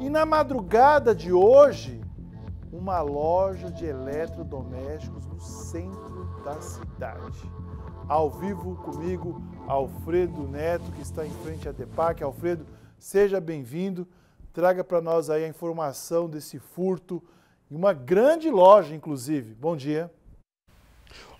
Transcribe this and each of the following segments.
E na madrugada de hoje, uma loja de eletrodomésticos no centro da cidade. Ao vivo comigo, Alfredo Neto, que está em frente à DEPAC. Alfredo, seja bem-vindo. Traga para nós aí a informação desse furto em uma grande loja, inclusive. Bom dia.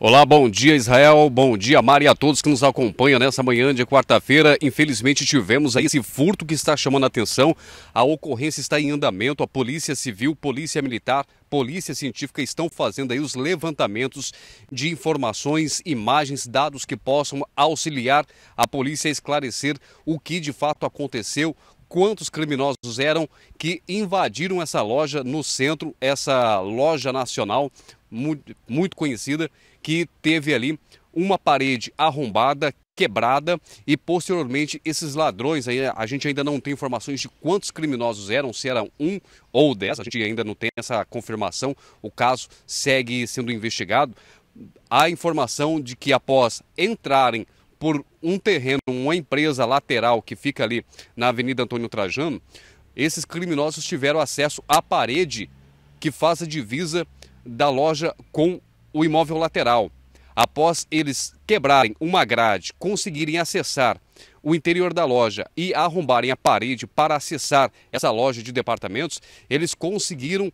Olá, bom dia Israel, bom dia Mari a todos que nos acompanham nessa manhã de quarta-feira. Infelizmente tivemos aí esse furto que está chamando a atenção. A ocorrência está em andamento, a Polícia Civil, Polícia Militar, Polícia Científica estão fazendo aí os levantamentos de informações, imagens, dados que possam auxiliar a polícia a esclarecer o que de fato aconteceu, quantos criminosos eram que invadiram essa loja no centro, essa loja nacional muito, conhecida, que teve ali uma parede arrombada, quebrada e posteriormente esses ladrões aí a gente ainda não tem informações de quantos criminosos eram, se eram um ou dez, a gente ainda não tem essa confirmação. O caso segue sendo investigado. Há informação de que após entrarem por um terreno, uma empresa lateral que fica ali na Avenida Antônio Trajano, esses criminosos tiveram acesso à parede que faz a divisa da loja com o imóvel lateral. Após eles quebrarem uma grade, conseguirem acessar o interior da loja e arrombarem a parede para acessar essa loja de departamentos, eles conseguiram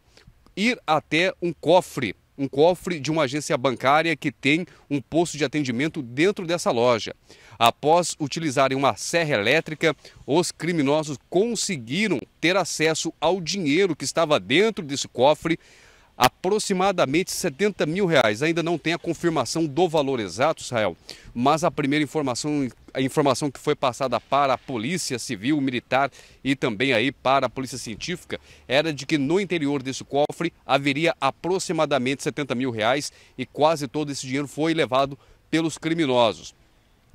ir até um cofre um cofre de uma agência bancária que tem um posto de atendimento dentro dessa loja. Após utilizarem uma serra elétrica, os criminosos conseguiram ter acesso ao dinheiro que estava dentro desse cofre aproximadamente 70 mil reais. Ainda não tem a confirmação do valor exato, Israel, mas a primeira informação, a informação que foi passada para a Polícia Civil, Militar e também aí para a Polícia Científica era de que no interior desse cofre haveria aproximadamente 70 mil reais e quase todo esse dinheiro foi levado pelos criminosos.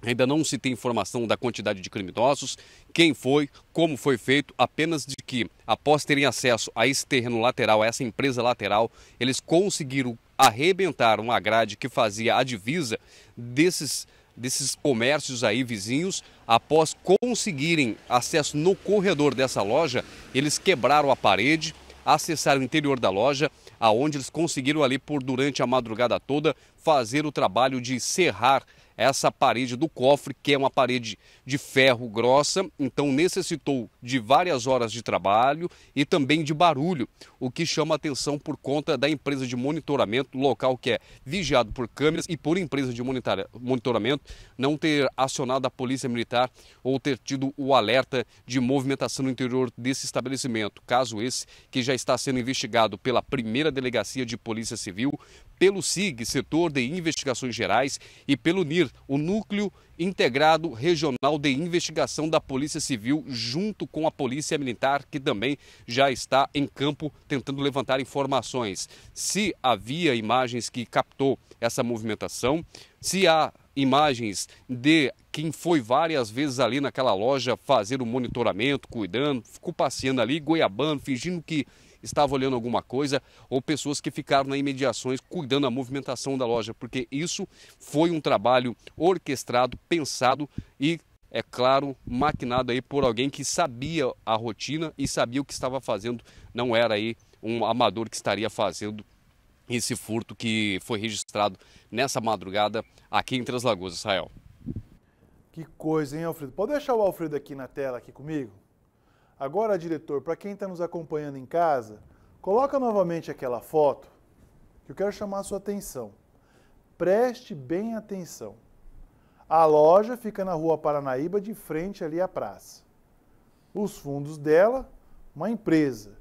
Ainda não se tem informação da quantidade de criminosos, quem foi, como foi feito, apenas de que, após terem acesso a esse terreno lateral, a essa empresa lateral, eles conseguiram arrebentar uma grade que fazia a divisa desses, desses comércios aí vizinhos. Após conseguirem acesso no corredor dessa loja, eles quebraram a parede, acessaram o interior da loja, aonde eles conseguiram ali por durante a madrugada toda fazer o trabalho de serrar essa parede do cofre, que é uma parede de ferro grossa, então necessitou de várias horas de trabalho e também de barulho, o que chama atenção por conta da empresa de monitoramento, local que é vigiado por câmeras e por empresa de monitoramento, não ter acionado a polícia militar ou ter tido o alerta de movimentação no interior desse estabelecimento. Caso esse que já está sendo investigado pela primeira delegacia de Polícia Civil, pelo SIG, Setor de Investigações Gerais, e pelo NIR, o núcleo integrado regional de investigação da Polícia Civil junto com a Polícia Militar, que também já está em campo tentando levantar informações. Se havia imagens que captou essa movimentação, se há imagens de quem foi várias vezes ali naquela loja fazer o monitoramento, cuidando, ficou passeando ali, goiabando, fingindo que estava olhando alguma coisa, ou pessoas que ficaram em mediações cuidando da movimentação da loja, porque isso foi um trabalho orquestrado, pensado e é claro, maquinado aí por alguém que sabia a rotina e sabia o que estava fazendo, não era aí um amador que estaria fazendo esse furto que foi registrado nessa madrugada aqui em Três Lagoas, Israel. Que coisa, hein, Alfredo? Pode deixar o Alfredo aqui na tela aqui comigo? Agora, diretor, para quem está nos acompanhando em casa, coloca novamente aquela foto que eu quero chamar a sua atenção. Preste bem atenção. A loja fica na Rua Paranaíba, de frente ali à praça. Os fundos dela, uma empresa.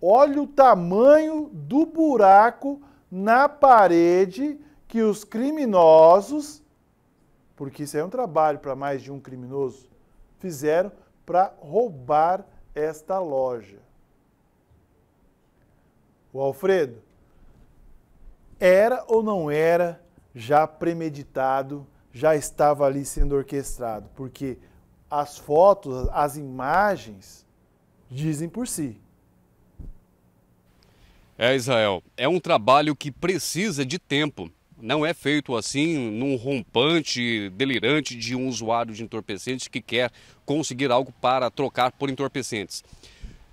Olha o tamanho do buraco na parede que os criminosos, porque isso é um trabalho para mais de um criminoso, fizeram para roubar esta loja. O Alfredo, era ou não era já premeditado, já estava ali sendo orquestrado? Porque as fotos, as imagens dizem por si. É, Israel, é um trabalho que precisa de tempo. Não é feito assim num rompante delirante de um usuário de entorpecentes que quer conseguir algo para trocar por entorpecentes.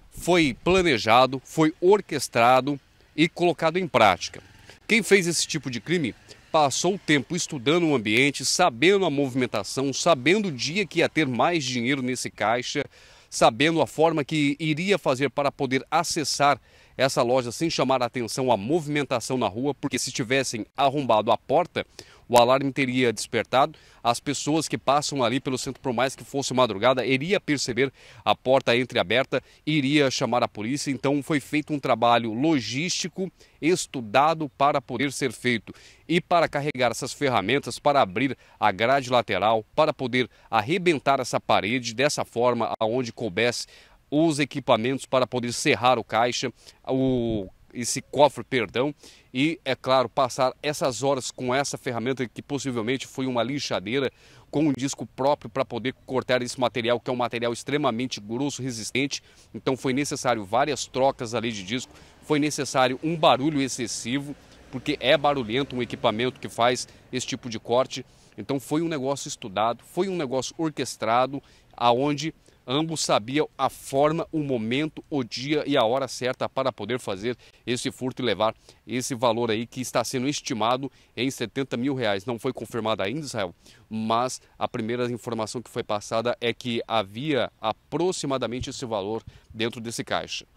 Foi planejado, foi orquestrado e colocado em prática. Quem fez esse tipo de crime passou o tempo estudando o ambiente, sabendo a movimentação, sabendo o dia que ia ter mais dinheiro nesse caixa, sabendo a forma que iria fazer para poder acessar essa loja, sem chamar a atenção a movimentação na rua, porque se tivessem arrombado a porta, o alarme teria despertado. As pessoas que passam ali pelo centro, por mais que fosse madrugada, iria perceber a porta entreaberta, iria chamar a polícia. Então foi feito um trabalho logístico estudado para poder ser feito e para carregar essas ferramentas, para abrir a grade lateral, para poder arrebentar essa parede dessa forma aonde coubesse os equipamentos para poder serrar o caixa, o, esse cofre, perdão, e é claro, passar essas horas com essa ferramenta que possivelmente foi uma lixadeira com um disco próprio para poder cortar esse material, que é um material extremamente grosso, resistente. Então foi necessário várias trocas ali de disco, foi necessário um barulho excessivo, porque é barulhento um equipamento que faz esse tipo de corte. Então foi um negócio estudado, foi um negócio orquestrado, aonde Ambos sabiam a forma, o momento, o dia e a hora certa para poder fazer esse furto e levar esse valor aí que está sendo estimado em 70 mil reais. Não foi confirmado ainda, Israel, mas a primeira informação que foi passada é que havia aproximadamente esse valor dentro desse caixa.